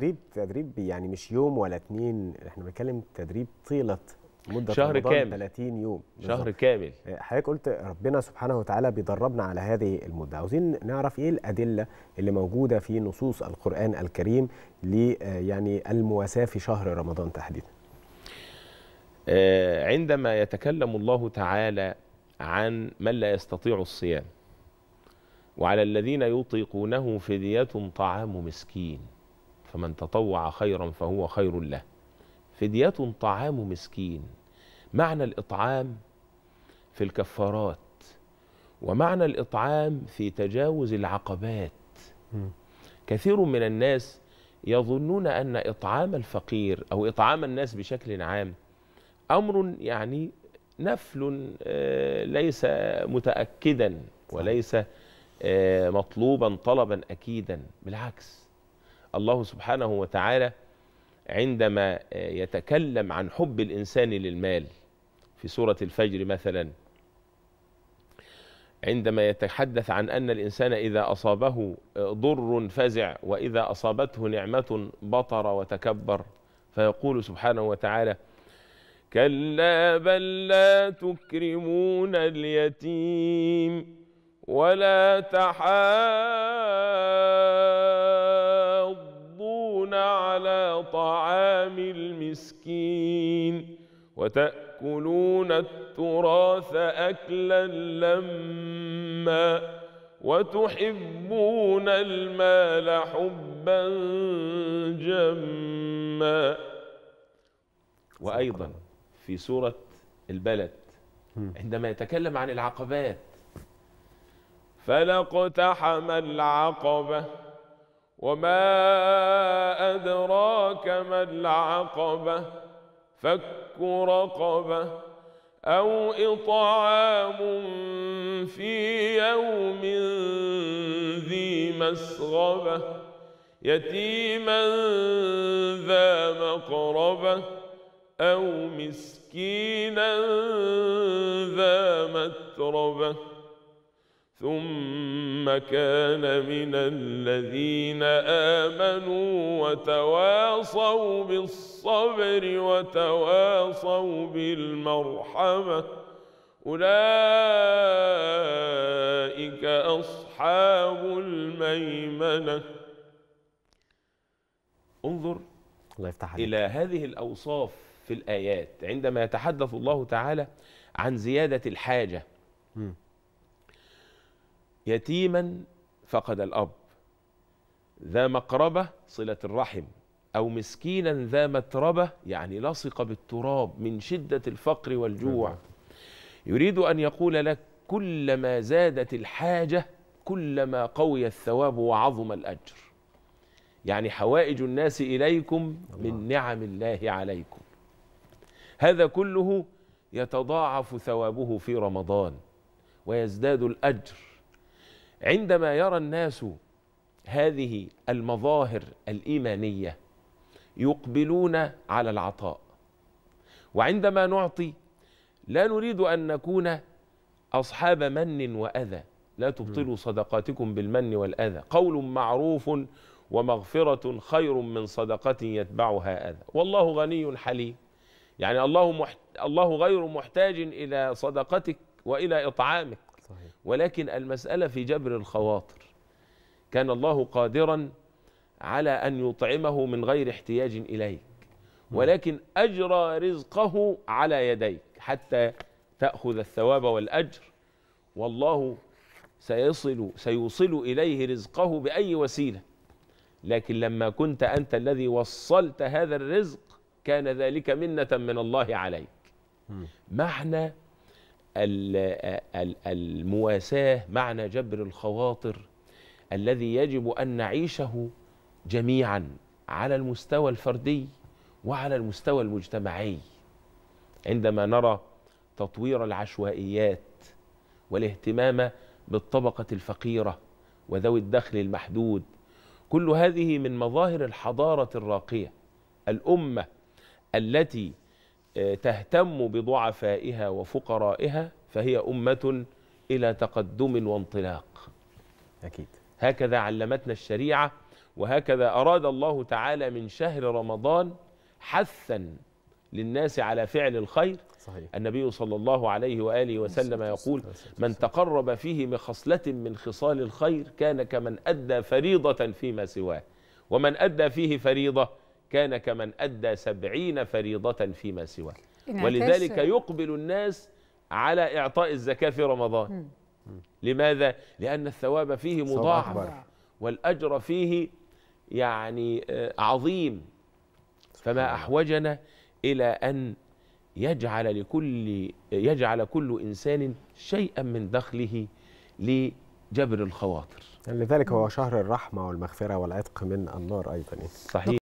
تدريب تدريب يعني مش يوم ولا اثنين احنا بنتكلم تدريب طيله مده شهر كامل 30 يوم بالزبط. شهر كامل آه، حضرتك قلت ربنا سبحانه وتعالى بيدربنا على هذه المده عاوزين نعرف ايه الادله اللي موجوده في نصوص القران الكريم ل آه، يعني المواساه في شهر رمضان تحديدا آه، عندما يتكلم الله تعالى عن من لا يستطيع الصيام وعلى الذين يطيقونه فدية طعام مسكين فمن تطوع خيرا فهو خير له فدية طعام مسكين معنى الإطعام في الكفارات ومعنى الإطعام في تجاوز العقبات كثير من الناس يظنون أن إطعام الفقير أو إطعام الناس بشكل عام أمر يعني نفل آه، ليس متأكدا وليس آه، مطلوبا طلبا أكيدا بالعكس الله سبحانه وتعالى عندما يتكلم عن حب الإنسان للمال في سورة الفجر مثلا عندما يتحدث عن أن الإنسان إذا أصابه ضر فزع وإذا أصابته نعمة بطر وتكبر فيقول سبحانه وتعالى كلا بل لا تكرمون اليتيم ولا تحاسبون والمسكين وتأكلون التراث أكلا لما وتحبون المال حبا جما وأيضا في سورة البلد عندما يتكلم عن العقبات فلا العقبة وما أدراك أدراك العقبة فك رقبة أو إطعام في يوم ذي مسغبة يتيما ذا مقربة أو مسكينا ذا متربة ثم ثم كان من الذين آمنوا وتواصوا بالصبر وتواصوا بالمرحمة أولئك أصحاب الميمنة انظر الله يفتح عليك. إلى هذه الأوصاف في الآيات عندما يتحدث الله تعالى عن زيادة الحاجة م. يتيما فقد الأب ذا مقربة صلة الرحم أو مسكينا ذا متربة يعني لصق بالتراب من شدة الفقر والجوع يريد أن يقول لك كلما زادت الحاجة كلما قوي الثواب وعظم الأجر يعني حوائج الناس إليكم من نعم الله عليكم هذا كله يتضاعف ثوابه في رمضان ويزداد الأجر عندما يرى الناس هذه المظاهر الايمانيه يقبلون على العطاء وعندما نعطي لا نريد ان نكون اصحاب من واذى لا تبطلوا صدقاتكم بالمن والاذى قول معروف ومغفره خير من صدقه يتبعها اذى والله غني حليم يعني الله محت... الله غير محتاج الى صدقتك والى اطعامك ولكن المسألة في جبر الخواطر كان الله قادرا على أن يطعمه من غير احتياج إليك نعم. ولكن أجرى رزقه على يديك حتى تأخذ الثواب والأجر والله سيصل سيوصل إليه رزقه بأي وسيلة لكن لما كنت أنت الذي وصلت هذا الرزق كان ذلك منة من الله عليك نعم. معنى المواساة معنى جبر الخواطر الذي يجب أن نعيشه جميعا على المستوى الفردي وعلى المستوى المجتمعي عندما نرى تطوير العشوائيات والاهتمام بالطبقة الفقيرة وذوي الدخل المحدود كل هذه من مظاهر الحضارة الراقية الأمة التي تهتم بضعفائها وفقرائها فهي أمة إلى تقدم وانطلاق أكيد هكذا علمتنا الشريعة وهكذا أراد الله تعالى من شهر رمضان حثا للناس على فعل الخير صحيح. النبي صلى الله عليه وآله وسلم يقول من تقرب فيه بخصلة من خصال الخير كان كمن أدى فريضة فيما سواه ومن أدى فيه فريضة كان كمن أدى سبعين فريضة فيما سواه ولذلك يقبل الناس على إعطاء الزكاة في رمضان لماذا؟ لأن الثواب فيه مضاعف والأجر فيه يعني آه، عظيم فما أحوجنا إلى أن يجعل لكل يجعل كل إنسان شيئا من دخله لجبر الخواطر لذلك هو شهر الرحمة والمغفرة والعتق من النار أيضا صحيح